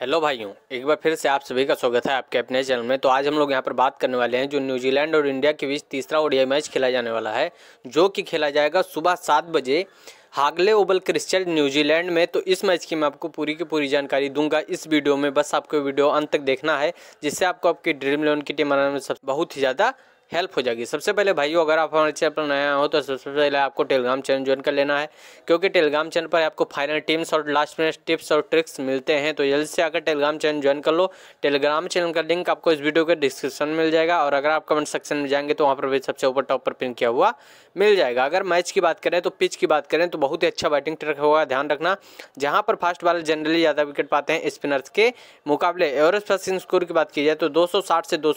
hello भाइयों एक बार फिर से आप सभी का स्वागत है आपके अपने चैनल में तो आज हम लोग यहां पर बात करने वाले हैं जो न्यूजीलैंड और इंडिया के बीच तीसरा ओडीआई मैच खेला जाने वाला है जो कि खेला जाएगा सुबह सात बजे हागले ओबल क्रिस्टल न्यूजीलैंड में तो इस मैच की मैं आपको पूरी की पूरी जानकारी दूंगा इस वीडियो में बस आपको वीडियो अंत तक देखना है जिससे आपको आपकी ड्रीम इलेवन की टीम बनाने में सब बहुत ही ज़्यादा हेल्प हो जाएगी सबसे पहले भाइयों अगर आप हमारे चैनल पर नया हो तो सबसे पहले आपको टेलीग्राम चैनल ज्वाइन कर लेना है क्योंकि टेलीग्राम चैनल पर आपको फाइनल टीम्स और लास्ट मिनट टिप्स और ट्रिक्स मिलते हैं तो जल्द से आकर टेलीग्राम चैनल ज्वाइन कर लो टेलीग्राम चैनल का लिंक आपको इस वीडियो के डिस्क्रिप्शन में मिल जाएगा और अगर आप कमेंट सेक्शन में जाएंगे तो वहाँ पर भी सबसे ऊपर टॉप पर पिन किया हुआ मिल जाएगा अगर मैच की बात करें तो पिच की बात करें तो बहुत ही अच्छा बैटिंग ट्रक होगा ध्यान रखना जहाँ पर फास्ट बॉलर जनरली ज़्यादा विकेट पाते हैं स्पिनर्स के मुकाबले एवरेज पासिंग स्कोर की बात की जाए तो दो से दो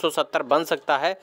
बन सकता है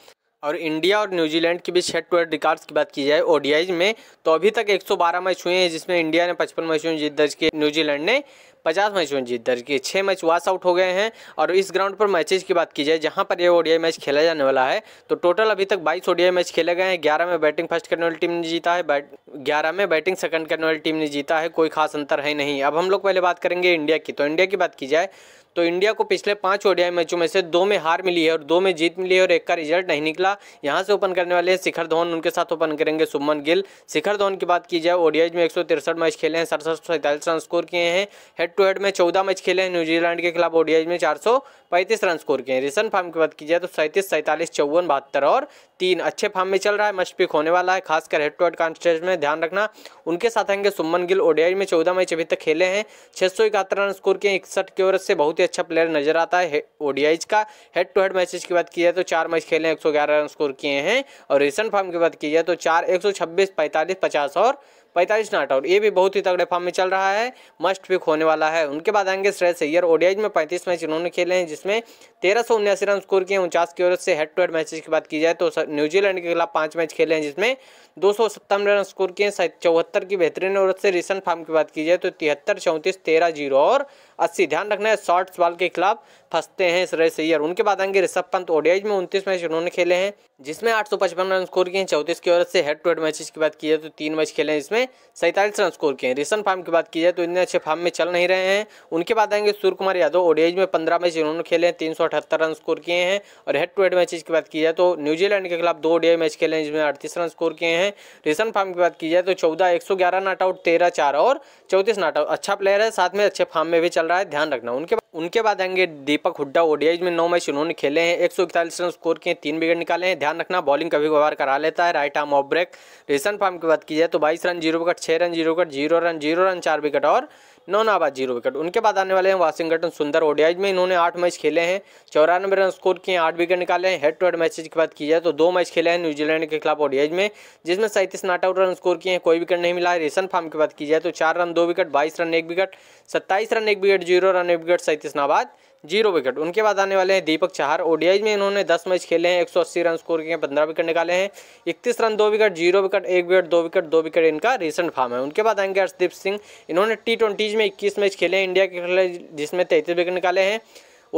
और इंडिया और न्यूजीलैंड के बीच हेड टू हेड रिकॉर्ड्स की बात की जाए ओडीआई में तो अभी तक 112 मैच हुए हैं जिसमें इंडिया ने 55 मैचों में जीत दर्ज किए न्यूजीलैंड ने पचास मैचों में जीत दर्ज की छः मैच वॉश आउट हो गए हैं और इस ग्राउंड पर मैचेज की बात की जाए जहाँ पर ये ओडीआई मैच खेला जाने वाला है तो टोटल अभी तक बाईस ओडीआई मैच खेले गए हैं ग्यारह में बैटिंग फर्स्ट करने वाली टीम ने जीता है बैट ग्यारह में बैटिंग सेकंड करने वाली टीम ने जीता है कोई खास अंतर है नहीं अब हम लोग पहले बात करेंगे इंडिया की तो इंडिया की बात की जाए तो इंडिया को पिछले पांच ओडीआई मैचों में से दो में हार मिली है और दो में जीत मिली है और एक का रिजल्ट नहीं निकला यहां से ओपन करने वाले हैं शिखर धवन उनके साथ ओपन करेंगे सुमन गिल शिखर धवन की बात की जाए ओडीआई में एक मैच खेले हैं सड़सठ सैंतालीस रन स्कोर किए हैं हेड टू एड में चौदह मैच खेले हैं न्यूजीलैंड के खिलाफ ओडीआई में चार सौ पैंतीस रन स्कोर किए हैं रिसेंट फार्म की बात की जाए तो सैंतीस सैंतालीस चौवन बहत्तर और तीन अच्छे फार्म में चल रहा है मस्ट पिक होने वाला है खासकर हेड टू हेड कॉन्स्टेज में ध्यान रखना उनके साथ आएंगे सुमन गिल ओडीआई में चौदह मैच अभी तक खेले हैं छः सौ इकहत्तर रन स्कोर किए इकसठ की ओर से बहुत ही अच्छा प्लेयर नजर आता है ओडीआईज का हेड टू हेड मैचेज की बात की जाए तो चार मैच खेले हैं एक रन स्कोर किए हैं और रिसेंट फार्म की बात की जाए तो चार एक सौ छब्बीस पैंतालीस पचास और पैंतालीस नॉट आउट ये भी बहुत ही तगड़े फॉर्म में चल रहा है मस्ट पिक होने वाला है उनके बाद आएंगे श्रेयस सैयर ओडियाज में पैंतीस मैच इन्होंने खेले हैं जिसमें तेरह सौ उन्यासी रन स्कोर किए उनचास की ओर से हेड टू हेड मैचेज की बात की जाए तो न्यूजीलैंड के खिलाफ पाँच मैच खेले हैं जिसमें दो सौ सत्तावन रन स्कोर किए चौहत्तर की बेहतरीन ओर से रिसेंट फॉर्म की बात की जाए तो तिहत्तर चौंतीस तेरह जीरो और अस्सी ध्यान रखना है शॉर्ट्स बॉल के खिलाफ फंसते हैं रेस अय्यर उनके बाद आएंगे ऋषभ पंत ओडियाज में उनतीस मैच उन्होंने खेले हैं जिसमें आठ सौ पचपन रन स्कोर किए हैं चौतीस की ओर से हेड टू हेड मैचेस की बात की जाए तो तीन मैच खेले हैं इसमें सैंतालीस रन स्कोर किए हैं रिसेंट फार्म की बात की जाए तो इतने अच्छे फार्म में चल नहीं रहे हैं उनके बाद आएंगे सूर्य कुमार यादव ओडियाज में पंद्रह मैच इन्होंने खेले हैं तीन रन स्कोर किए हैं और हेड टू हेड मैचेज की बात की जाए तो न्यूजीलैंड के खिलाफ दो ओडियाई मैच खेले हैं जिसमें अड़तीस रन स्कोर किए हैं रिसेंट फार्म की बात की जाए तो चौदह एक सौ ग्यारह नॉट आउट तेरह चार और चौतीस नॉट आउट अच्छा प्लेयर है साथ में अच्छे फार्म में भी चल रहा है ध्यान रखना उनके उनके बाद आएंगे दीपक हुड्डा ओडीआई में नौ मैच उन्होंने खेले हैं एक सौ इकतालीस रन स्कोर किए तीन विकेट निकाले हैं ध्यान रखना बॉलिंग कभी कभार करा लेता है right arm off break recent form की बात की जाए तो बाईस रन जीरो विकेट छः run zero wicket zero run zero run चार विकेट और नौ नौनाबाद जीरो विकेट उनके बाद आने वाले हैं वाशिंगटन सुंदर ओडियाज में इन्होंने आठ मैच खेले हैं चौरानवे रन स्कोर किए आठ विकेट निकाले हैं हेड टू हेड मैचेज की बात की जाए तो दो मैच खेले हैं न्यूजीलैंड के खिलाफ ओडियाज में जिसमें सैंतीस नॉट आउट रन स्कोर किए हैं कोई विकेट नहीं मिला है रेशन फार्म की बात की जाए तो चार रन दो विकेट बाईस रन एक विकेट सत्ताईस रन एक विकेट जीरो रन एक विकेट सैंतीस नाबाद जीरो विकेट उनके बाद आने वाले हैं दीपक चाहर ओडीआई में इन्होंने दस मैच खेले हैं एक रन स्कोर किए हैं पंद्रह विकेट निकाले हैं इकतीस रन दो विकेट जीरो विकेट एक विकेट दो विकेट दो विकेट इनका रिसेंट फार्म है उनके बाद आएंगे हर्षदीप सिंह इन्होंने टी ट्वेंटीज में इक्कीस मैच खेले हैं इंडिया के खिलाफ जिसमें तैंतीस विकेट निकाले हैं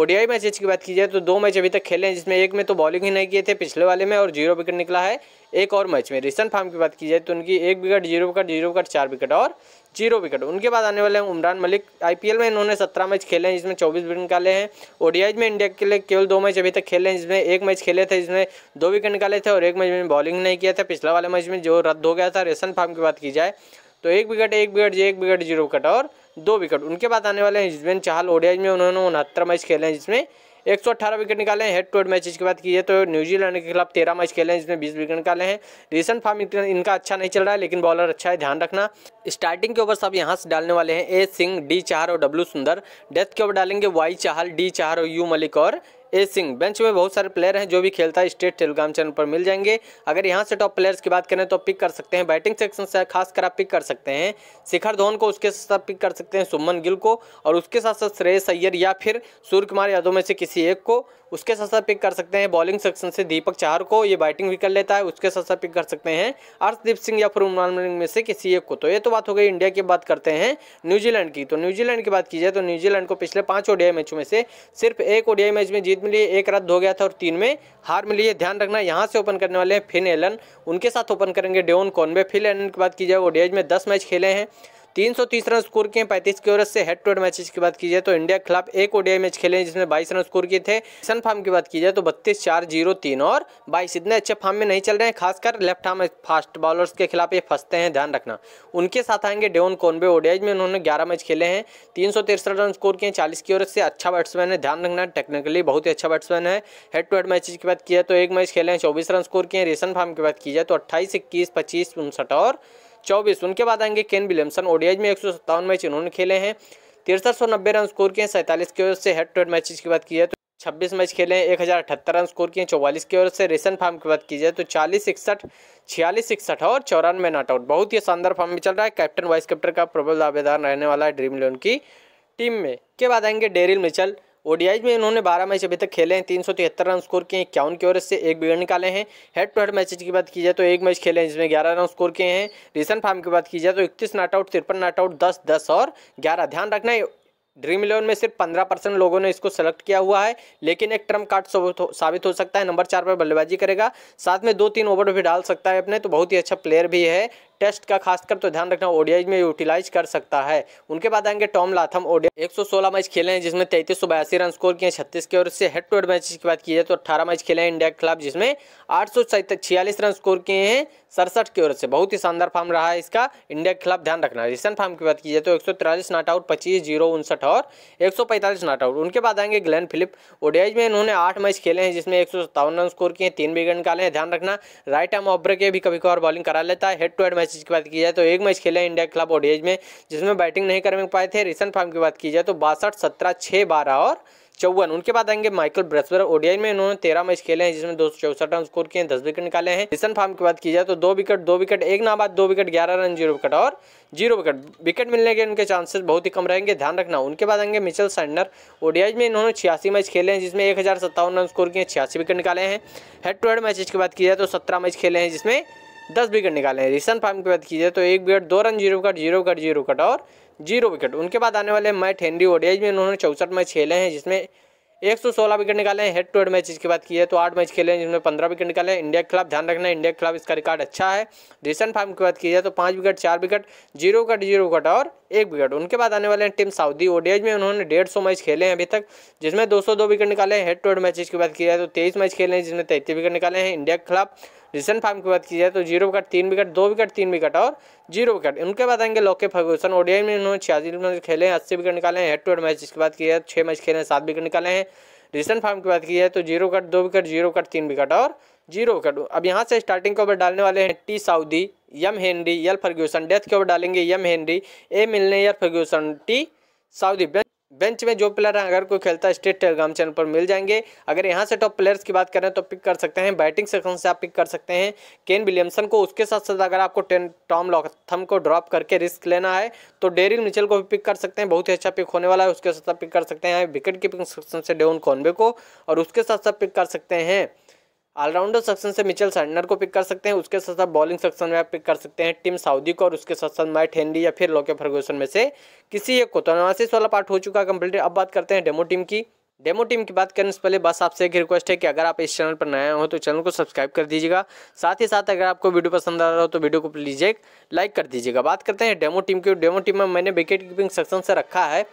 ओडीआई मैचेज की बात की जाए तो दो मैच अभी तक खेले हैं जिसमें एक में तो बॉलिंग ही नहीं किए थे पिछले वाले में और जीरो विकेट निकला है एक और मैच में रिसेंट फार्म की बात की जाए तो उनकी एक wicket zero wicket zero wicket चार विकेट और जीरो विकेट उनके बाद आने वाले हैं उमरान मलिक आईपीएल में इन्होंने सत्रह मैच खेले हैं जिसमें चौबीस विकेट निकाले हैं ओडियाज में इंडिया के लिए केवल दो मैच अभी तक खेले हैं जिसमें एक मैच खेले थे जिसमें दो विकेट निकाले थे और एक मैच में बॉलिंग नहीं किया था पिछला वाले मैच में जो रद्द हो गया था रेशन फार्म की बात की जाए तो एक विकेट एक विकेट एक विकेट जीरो विकेट और दो विकेट उनके बाद आने वाले हैं युजवेन चाहल ओडियाज में उन्होंने उनहत्तर मैच खेले हैं जिसमें एक विकेट निकाले हैं हेड टू हेड मैचेज की बात कीजिए तो न्यूजीलैंड के खिलाफ तेरह मैच खेले हैं जिसमें बीस विकेट निकाले हैं रिसेंट फॉर्म इनका अच्छा नहीं चल रहा है लेकिन बॉलर अच्छा है ध्यान रखना स्टार्टिंग के ओवर सब यहाँ से डालने वाले हैं ए सिंह डी चाहर और डब्ल्यू सुंदर डेथ के ओवर डालेंगे वाई चाहल डी चाहर और यू मलिक और ए सिंह बेंच में बहुत सारे प्लेयर हैं जो भी खेलता है स्टेट टेलीग्राम चैनल पर मिल जाएंगे अगर यहाँ से टॉप प्लेयर्स की बात करें तो पिक कर सकते हैं बैटिंग सेक्शन से खासकर आप पिक कर सकते हैं शिखर धोन को उसके साथ पिक कर सकते हैं सुमन गिल को और उसके साथ साथ श्रेयस अय्यर या फिर सूर्य कुमार यादव में से किसी एक को उसके साथ साथ पिक कर सकते हैं बॉलिंग सेक्शन से दीपक चाहर को ये बैटिंग भी कर लेता है उसके साथ साथ पिक कर सकते हैं अर्शदीप सिंह या फिर उमरान मलिंग में से किसी एक को तो ये तो बात हो गई इंडिया की बात करते हैं न्यूजीलैंड की तो न्यूजीलैंड की बात की जाए तो न्यूजीलैंड को पिछले पाँच ओडीआई मैचों में से सिर्फ एक ओडीआई मैच में जीत एक मिली एक रद्द हो गया था और तीन में हार मिली है ध्यान रखना यहाँ से ओपन करने वाले हैं फिन एलन उनके साथ ओपन करेंगे डेवन कॉनबे फिन एलन की बात की जाए ओडियाज में दस मैच खेले हैं 330 रन स्कोर किए पैंतीस के ओवर से हेड टू हेड मैचेस की बात की जाए तो इंडिया के खिलाफ एक ओडीआई मैच खेले जिसमें बाईस रन स्कोर किए थे सन फार्म की बात की जाए तो बत्तीस चार जीरो तीन और बाईस इतने अच्छे फार्म में नहीं चल रहे हैं खासकर लेफ्ट हार्म फास्ट बॉलर्स के खिलाफ ये फंसते हैं ध्यान रखना उनके साथ आएंगे डेवन कॉनबे ओडियाज में उन्होंने ग्यारह मैच खेले हैं तीन रन स्कोर किए चालीस की ओर से अच्छा बैट्समैन है ध्यान रखना टेक्निकली बहुत ही अच्छा बैट्समैन है हेड टू हेड मैचेज की बात की जाए तो एक मैच खेले हैं चौबीस रन स्कोर किए रेसन फार्म की बात की जाए तो अट्ठाईस इक्कीस पच्चीस उनसठ और चौबीस उनके बाद आएंगे केन विलियमसन ओडियाज में एक मैच इन्होंने खेले हैं तिरसठ सौ नब्बे रन स्कोर किए हैं सैंतालीस की ओर से हेड टू हेड मैचेस की बात की जाए तो छब्बीस मैच खेले हैं एक हज़ार अठहत्तर रन स्कोर किए चौवालीस की ओर से रेसन फार्म की बात की जाए तो चालीस इकसठ छियालीस इकसठ और चौरानवे नॉट आउट बहुत ही शानदार फॉर्म में चल रहा है कैप्टन वाइस कैप्टन का प्रबल दावेदार रहने वाला है ड्रीम इलेवन की टीम में के बाद आएंगे डेरिल मिचल ओडीआई में इन्होंने 12 मैच अभी तक खेले हैं तीन सौ तिहत्तर रन स्कोर किए हैं इक्यावन की ओर से एक विकेट निकाले हैं हेड टू हेड मैचेज की बात की जाए तो एक मैच खेले हैं जिसमें ग्यारह रन स्कोर किए हैं रिसेंट फार्म की बात की जाए तो इकतीस नॉट आउट तिरपन नॉट आउट दस दस और ग्यारह ध्यान रखना है ड्रीम इलेवन में सिर्फ पंद्रह परसेंट लोगों ने इसको सेलेक्ट किया हुआ है लेकिन एक ट्रम कार्ड साबित हो सकता है नंबर चार पर बल्लेबाजी करेगा साथ में दो तीन ओवर भी डाल सकता है अपने तो बहुत ही अच्छा प्लेयर भी है टेस्ट का खासकर तो ध्यान रखना ओडियाज में यूटिलाइज कर सकता है उनके बाद आएंगे टॉम लाथम ओडिया एक मैच खेले हैं जिसमें तैतीस रन स्कोर किए छत्तीस के और इससे हेड टू हेड मैच की बात की जाए तो अट्ठारह मैच खेले हैं इंडिया के खिलाफ जिसमें आठ रन स्कोर किए हैं सड़सठ की ओर से बहुत ही शानदार फॉर्म रहा है इसका इंडिया के खिलाफ ध्यान रखना रिसेंट फॉर्म की बात की जाए तो एक नॉट आउट पच्चीस जीरो उनसठ और एक नॉट आउट उनके बाद आएंगे ग्लेन फिलिप ओडियाज में इन्होंने आठ मैच खेले हैं जिसमें एक रन स्कोर किए तीन विकेट निकाले हैं ध्यान रखना राइट आर्म ऑफ ब्रेक भी कभी कभार बॉलिंग करा लेता है head to head match matches की बात की जाए तो एक मैच खेला इंडिया के खिलाफ ओडीएज में जिसमें बैटिंग नहीं कर पाए थे रिसेंट फॉर्म की बात की जाए तो बासठ सत्रह छः बारह और चौवन उनके बाद आएंगे माइकल ब्रेसवर ओडीआई में इन्होंने तेरह मैच खेले हैं जिसमें दो सौ रन स्कोर किए हैं दस विकेट निकाले हैं रिसन फार्म की बात की जाए तो दो विकेट दो विकेट एक नाबाद दो विकेट ग्यारह रन जीरो विकेट और जीरो विकेट विकेट मिलने के उनके चांसेस बहुत ही कम रहेंगे ध्यान रखना उनके बाद आएंगे मिचल सैंडर ओडीआई में इन्होंने छियासी मैच खेले हैं जिसमें एक रन स्कोर किए छियासी विकेट निकाले हैं हेड टू हेड मैचेज की बात की जाए तो सत्रह मैच खेले हैं जिसमें दस विकेट निकाले हैं रिसन फार्म की बात की जाए तो एक विकेट दो run zero wicket zero wicket zero wicket और जीरो विकेट उनके बाद आने वाले मैच हेनरी ओडियाज में उन्होंने चौसठ मैच खेले हैं जिसमें एक सौ सोलह विकेट निकाले हैं हेड टू हेड मैच की बात की है तो आठ मैच खेले हैं जिसमें पंद्रह विकेट निकाले हैं इंडिया के खिलाफ ध्यान रखना है इंडिया के खिलाफ इसका रिकॉर्ड अच्छा है रिसेंट फार्म की बात की जाए तो पाँच विकेट चार wicket zero wicket zero wicket और एक विकेट उनके बाद आने वाले हैं टीम साउदी ओडियाज में उन्होंने डेढ़ सौ मैच खेले हैं अभी तक जिसमें दो सौ दो विकेट निकाले हैं हेड टू हेड मैचेज की बात की जाए तो तेईस मैच खेले हैं जिसमें तैतीस विकेट निकाले हैं इंडिया के खिलाफ रिसेंट फार्म की बात की जाए तो जीरो विकेट तीन विकेट दो विकेट तीन विकेट और जीरो विकेट उनके बाद आएंगे लौके फर्गूसन ओडियाई में इन्होंने छियासी मैच खेले हैं अस्सी विकेट निकाले हैं हेड टू हेड मैच इसकी बात की जाए तो छः मैच खेले हैं सात विकेट निकाले हैं रिसेंट फार्म की बात की जाए तो जीरो विकेट दो विकेट जीरो विकेट तीन विकेट और जीरो विकेट अब यहाँ से स्टार्टिंग के ओवर डालने वाले हैं T Southee M Henry L Ferguson death के ओवर डालेंगे M Henry A Milne L Ferguson T Southee bench में जो प्लेयर हैं अगर कोई खेलता है स्टेट टेलीग्राम चैनल पर मिल जाएंगे अगर यहाँ से टॉप प्लेयर्स की बात करें तो पिक कर सकते हैं बैटिंग सेक्शन से आप पिक कर सकते हैं केन विलियमसन को उसके साथ साथ अगर आपको टेन टॉम लॉकथम को ड्रॉप करके रिस्क लेना है तो डेरिल मिचल को भी पिक कर सकते हैं बहुत ही अच्छा पिक होने वाला है उसके साथ पिक कर सकते हैं विकेट कीपिंग सेक्शन से डेउन कॉनबे को और उसके साथ साथ पिक कर सकते हैं ऑलराउंडर सेक्शन से मिचेल सैंडनर को पिक कर सकते हैं उसके साथ साथ बॉलिंग सेक्शन में आप पिक कर सकते हैं टीम साउदी को और उसके साथ साथ माइट हेनरी या फिर लोके फर्गोसन में से किसी एक को तो अनालिसिस वाला पार्ट हो चुका है कंप्लीट अब बात करते हैं डेमो टीम की डेमो टीम की बात करने से पहले बस आपसे एक रिक्वेस्ट है कि अगर आप इस चैनल पर नया हो तो चैनल को सब्सक्राइब कर दीजिएगा साथ ही साथ अगर आपको वीडियो पसंद आ रहा हो तो वीडियो को प्लीज़ एक लाइक कर दीजिएगा बात करते हैं डेमो टीम की डेमो टीम में मैंने विकेट कीपिंग सेक्शन से रखा है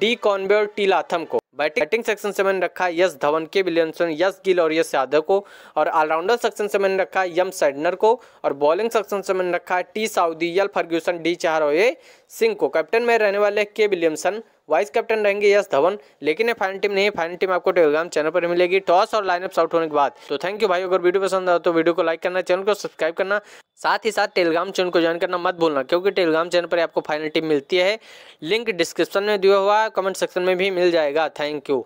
डी कॉन्बे और टी लाथम को बैटिंग सेक्शन से मैंने रखा यस धवन के विलियमसन यस गिल और यस यादव को और ऑलराउंडर सेक्शन से मैंने रखा यम सैडनर को और बॉलिंग सेक्शन से मैंने रखा T Southee L Ferguson D चार और ए सिंह को कैप्टन में रहने वाले के विलियमसन वाइस कैप्टन रहेंगे यस धवन लेकिन ये फाइनल टीम नहीं फाइनल टीम आपको टेलीग्राम चैनल पर मिलेगी टॉस और लाइनअप आउट होने के बाद तो थैंक यू भाई अगर वीडियो पसंद आया तो वीडियो को लाइक करना चैनल को सब्सक्राइब करना साथ ही साथ टेलीग्राम चैनल को ज्वाइन करना मत भूलना क्योंकि टेलीग्राम चैनल पर आपको फाइनल टिप मिलती है लिंक डिस्क्रिप्शन में दिया हुआ है कमेंट सेक्शन में भी मिल जाएगा थैंक यू